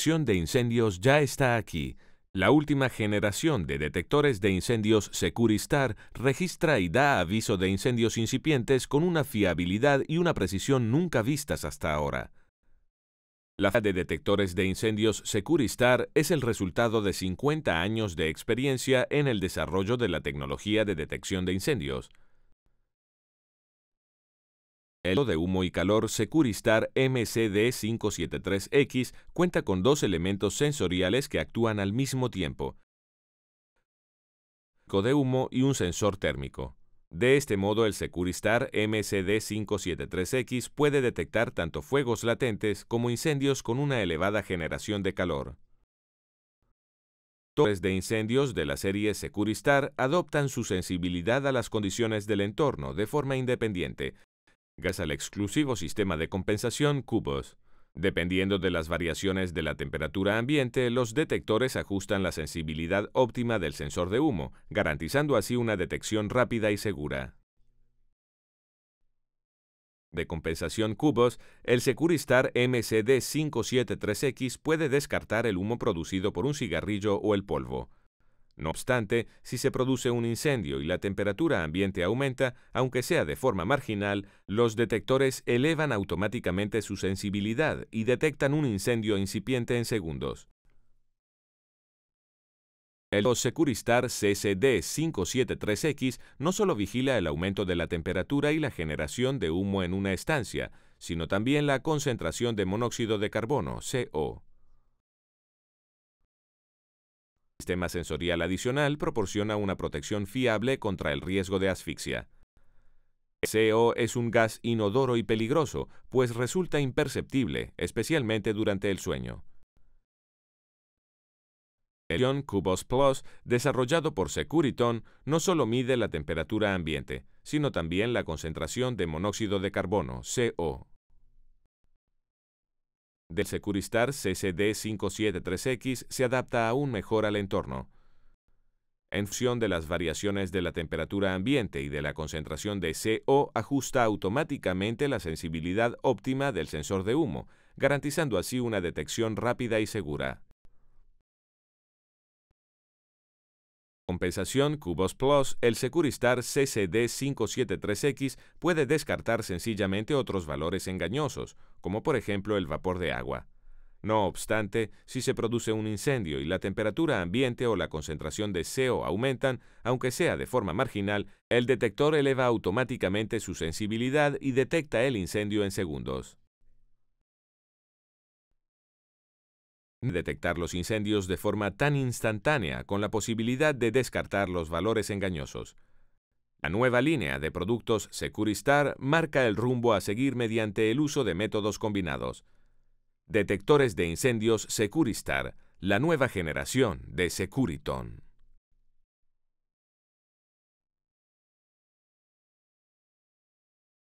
detección de incendios ya está aquí. La última generación de detectores de incendios Securistar registra y da aviso de incendios incipientes con una fiabilidad y una precisión nunca vistas hasta ahora. La de detectores de incendios Securistar es el resultado de 50 años de experiencia en el desarrollo de la tecnología de detección de incendios. El de humo y calor Securistar MCD573X cuenta con dos elementos sensoriales que actúan al mismo tiempo, de humo y un sensor térmico. De este modo, el Securistar MCD573X puede detectar tanto fuegos latentes como incendios con una elevada generación de calor. Torres de incendios de la serie Securistar adoptan su sensibilidad a las condiciones del entorno de forma independiente, gas al exclusivo sistema de compensación cubos. Dependiendo de las variaciones de la temperatura ambiente, los detectores ajustan la sensibilidad óptima del sensor de humo, garantizando así una detección rápida y segura. De compensación cubos, el Securistar MCD573X puede descartar el humo producido por un cigarrillo o el polvo. No obstante, si se produce un incendio y la temperatura ambiente aumenta, aunque sea de forma marginal, los detectores elevan automáticamente su sensibilidad y detectan un incendio incipiente en segundos. El Securistar CCD573X no solo vigila el aumento de la temperatura y la generación de humo en una estancia, sino también la concentración de monóxido de carbono, CO. El sistema sensorial adicional proporciona una protección fiable contra el riesgo de asfixia. CO es un gas inodoro y peligroso, pues resulta imperceptible, especialmente durante el sueño. El ion Cubos Plus, desarrollado por Securiton, no solo mide la temperatura ambiente, sino también la concentración de monóxido de carbono, CO, del Securistar CCD573X se adapta aún mejor al entorno. En función de las variaciones de la temperatura ambiente y de la concentración de CO, ajusta automáticamente la sensibilidad óptima del sensor de humo, garantizando así una detección rápida y segura. Compensación Cubos Plus, el Securistar CCD573X puede descartar sencillamente otros valores engañosos, como por ejemplo el vapor de agua. No obstante, si se produce un incendio y la temperatura ambiente o la concentración de CO aumentan, aunque sea de forma marginal, el detector eleva automáticamente su sensibilidad y detecta el incendio en segundos. detectar los incendios de forma tan instantánea con la posibilidad de descartar los valores engañosos. La nueva línea de productos Securistar marca el rumbo a seguir mediante el uso de métodos combinados. Detectores de incendios Securistar, la nueva generación de Securiton.